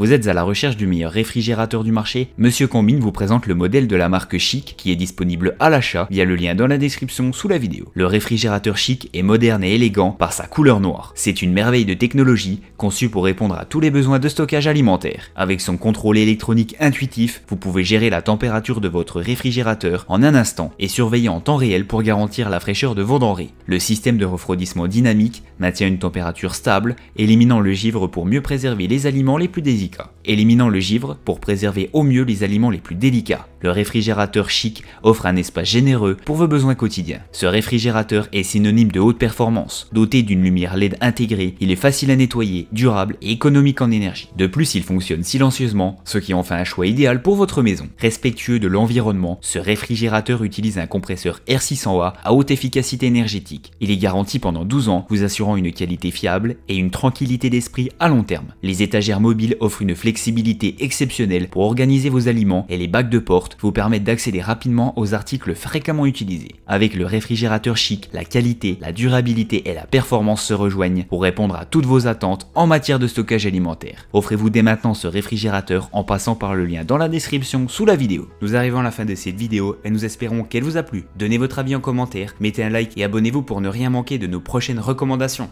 Vous êtes à la recherche du meilleur réfrigérateur du marché Monsieur Combine vous présente le modèle de la marque Chic qui est disponible à l'achat via le lien dans la description sous la vidéo. Le réfrigérateur Chic est moderne et élégant par sa couleur noire. C'est une merveille de technologie conçue pour répondre à tous les besoins de stockage alimentaire. Avec son contrôle électronique intuitif, vous pouvez gérer la température de votre réfrigérateur en un instant et surveiller en temps réel pour garantir la fraîcheur de vos denrées. Le système de refroidissement dynamique maintient une température stable, éliminant le givre pour mieux préserver les aliments les plus délicats éliminant le givre pour préserver au mieux les aliments les plus délicats, le réfrigérateur chic offre un espace généreux pour vos besoins quotidiens. Ce réfrigérateur est synonyme de haute performance. Doté d'une lumière LED intégrée, il est facile à nettoyer, durable et économique en énergie. De plus, il fonctionne silencieusement, ce qui en fait un choix idéal pour votre maison. Respectueux de l'environnement, ce réfrigérateur utilise un compresseur R600A à haute efficacité énergétique. Il est garanti pendant 12 ans, vous assurant une qualité fiable et une tranquillité d'esprit à long terme. Les étagères mobiles offrent une flexibilité exceptionnelle pour organiser vos aliments et les bacs de porte vous permettent d'accéder rapidement aux articles fréquemment utilisés. Avec le réfrigérateur chic, la qualité, la durabilité et la performance se rejoignent pour répondre à toutes vos attentes en matière de stockage alimentaire. Offrez-vous dès maintenant ce réfrigérateur en passant par le lien dans la description sous la vidéo. Nous arrivons à la fin de cette vidéo et nous espérons qu'elle vous a plu. Donnez votre avis en commentaire, mettez un like et abonnez-vous pour ne rien manquer de nos prochaines recommandations.